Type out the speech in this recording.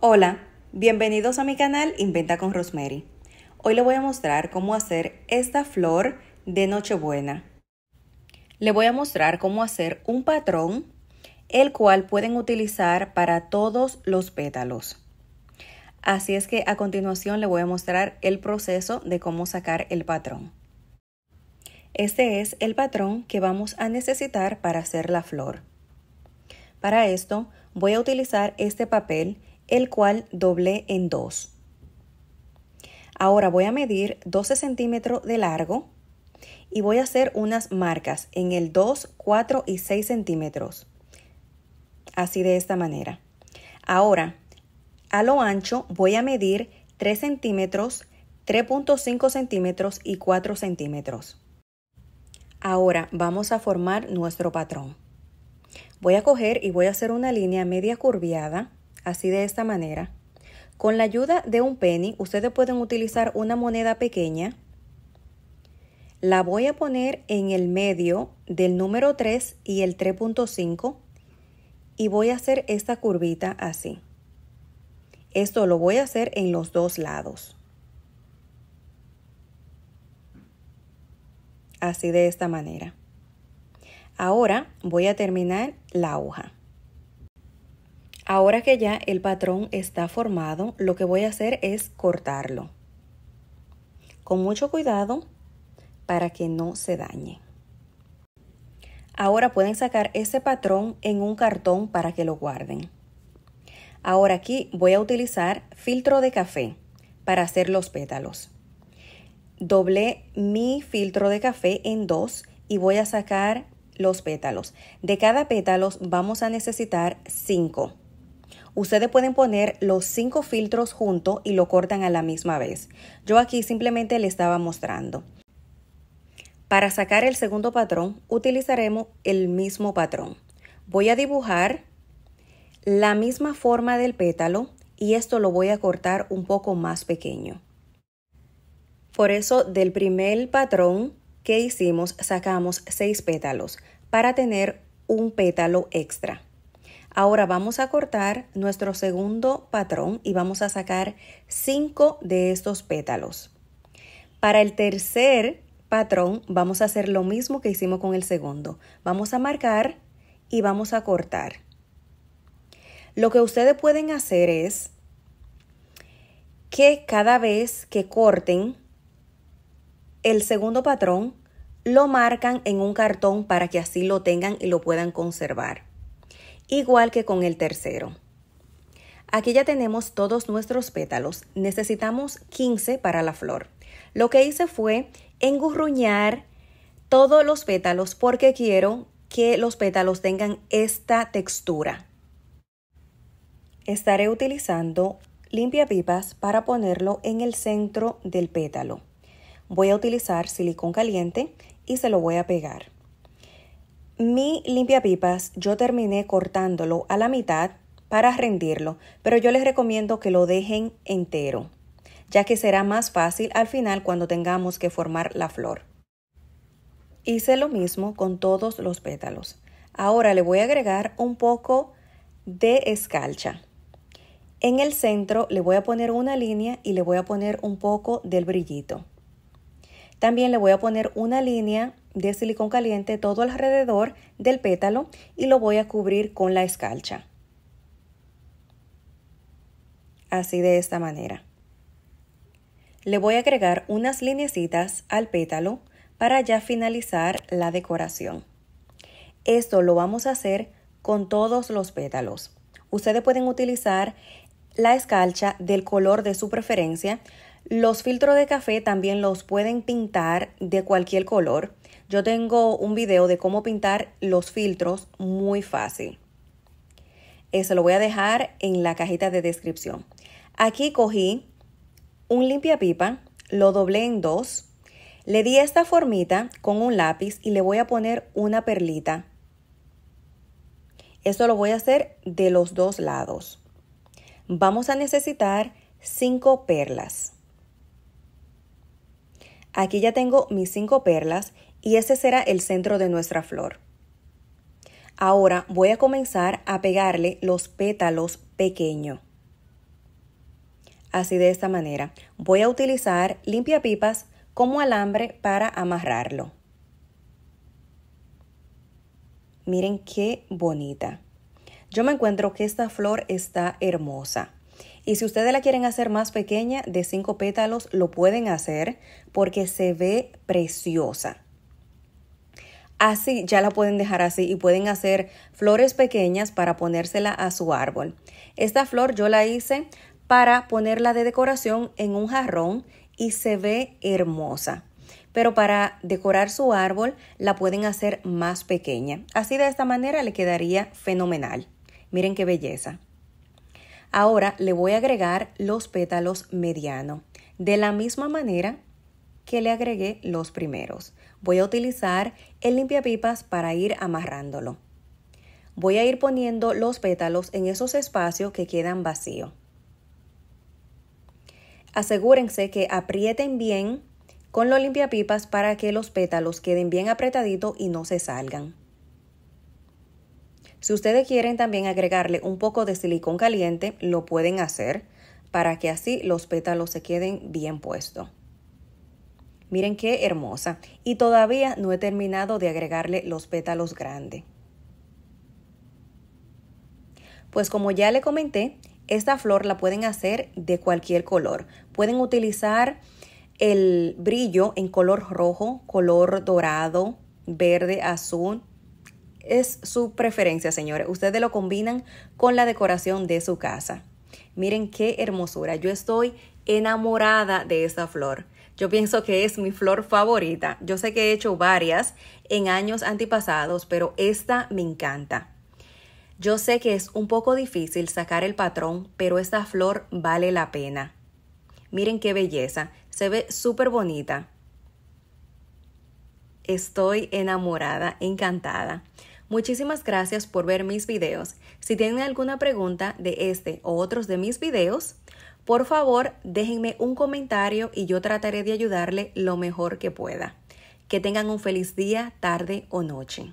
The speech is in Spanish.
Hola, bienvenidos a mi canal Inventa con Rosemary. Hoy le voy a mostrar cómo hacer esta flor de Nochebuena. Le voy a mostrar cómo hacer un patrón, el cual pueden utilizar para todos los pétalos. Así es que a continuación le voy a mostrar el proceso de cómo sacar el patrón. Este es el patrón que vamos a necesitar para hacer la flor. Para esto voy a utilizar este papel el cual doblé en dos. Ahora voy a medir 12 centímetros de largo y voy a hacer unas marcas en el 2, 4 y 6 centímetros. Así de esta manera. Ahora, a lo ancho voy a medir 3 centímetros, 3.5 centímetros y 4 centímetros. Ahora vamos a formar nuestro patrón. Voy a coger y voy a hacer una línea media curviada así de esta manera. Con la ayuda de un penny, ustedes pueden utilizar una moneda pequeña. La voy a poner en el medio del número 3 y el 3.5 y voy a hacer esta curvita así. Esto lo voy a hacer en los dos lados. Así de esta manera. Ahora voy a terminar la hoja. Ahora que ya el patrón está formado, lo que voy a hacer es cortarlo. Con mucho cuidado para que no se dañe. Ahora pueden sacar ese patrón en un cartón para que lo guarden. Ahora aquí voy a utilizar filtro de café para hacer los pétalos. Doblé mi filtro de café en dos y voy a sacar los pétalos. De cada pétalos vamos a necesitar cinco. Ustedes pueden poner los cinco filtros juntos y lo cortan a la misma vez. Yo aquí simplemente le estaba mostrando. Para sacar el segundo patrón utilizaremos el mismo patrón. Voy a dibujar la misma forma del pétalo y esto lo voy a cortar un poco más pequeño. Por eso del primer patrón que hicimos sacamos seis pétalos para tener un pétalo extra. Ahora vamos a cortar nuestro segundo patrón y vamos a sacar 5 de estos pétalos. Para el tercer patrón vamos a hacer lo mismo que hicimos con el segundo. Vamos a marcar y vamos a cortar. Lo que ustedes pueden hacer es que cada vez que corten el segundo patrón, lo marcan en un cartón para que así lo tengan y lo puedan conservar igual que con el tercero. Aquí ya tenemos todos nuestros pétalos, necesitamos 15 para la flor. Lo que hice fue engurruñar todos los pétalos porque quiero que los pétalos tengan esta textura. Estaré utilizando limpia pipas para ponerlo en el centro del pétalo. Voy a utilizar silicón caliente y se lo voy a pegar. Mi pipas yo terminé cortándolo a la mitad para rendirlo, pero yo les recomiendo que lo dejen entero, ya que será más fácil al final cuando tengamos que formar la flor. Hice lo mismo con todos los pétalos. Ahora le voy a agregar un poco de escalcha. En el centro le voy a poner una línea y le voy a poner un poco del brillito. También le voy a poner una línea de silicón caliente todo alrededor del pétalo y lo voy a cubrir con la escarcha. Así de esta manera. Le voy a agregar unas lineecitas al pétalo para ya finalizar la decoración. Esto lo vamos a hacer con todos los pétalos. Ustedes pueden utilizar la escarcha del color de su preferencia. Los filtros de café también los pueden pintar de cualquier color. Yo tengo un video de cómo pintar los filtros muy fácil. eso lo voy a dejar en la cajita de descripción. Aquí cogí un limpia pipa, lo doblé en dos, le di esta formita con un lápiz y le voy a poner una perlita. Esto lo voy a hacer de los dos lados. Vamos a necesitar cinco perlas. Aquí ya tengo mis cinco perlas y ese será el centro de nuestra flor. Ahora voy a comenzar a pegarle los pétalos pequeños. Así de esta manera, voy a utilizar limpiapipas como alambre para amarrarlo. Miren qué bonita. Yo me encuentro que esta flor está hermosa. Y si ustedes la quieren hacer más pequeña, de cinco pétalos, lo pueden hacer porque se ve preciosa. Así ya la pueden dejar así y pueden hacer flores pequeñas para ponérsela a su árbol. Esta flor yo la hice para ponerla de decoración en un jarrón y se ve hermosa. Pero para decorar su árbol la pueden hacer más pequeña. Así de esta manera le quedaría fenomenal. Miren qué belleza. Ahora le voy a agregar los pétalos mediano. De la misma manera que le agregué los primeros. Voy a utilizar el limpiapipas para ir amarrándolo. Voy a ir poniendo los pétalos en esos espacios que quedan vacíos. Asegúrense que aprieten bien con los limpiapipas para que los pétalos queden bien apretaditos y no se salgan. Si ustedes quieren también agregarle un poco de silicón caliente, lo pueden hacer para que así los pétalos se queden bien puestos. Miren qué hermosa. Y todavía no he terminado de agregarle los pétalos grandes. Pues como ya le comenté, esta flor la pueden hacer de cualquier color. Pueden utilizar el brillo en color rojo, color dorado, verde, azul. Es su preferencia, señores. Ustedes lo combinan con la decoración de su casa. Miren qué hermosura. Yo estoy enamorada de esta flor. Yo pienso que es mi flor favorita. Yo sé que he hecho varias en años antipasados pero esta me encanta. Yo sé que es un poco difícil sacar el patrón, pero esta flor vale la pena. Miren qué belleza, se ve súper bonita. Estoy enamorada, encantada. Muchísimas gracias por ver mis videos. Si tienen alguna pregunta de este o otros de mis videos, por favor, déjenme un comentario y yo trataré de ayudarle lo mejor que pueda. Que tengan un feliz día, tarde o noche.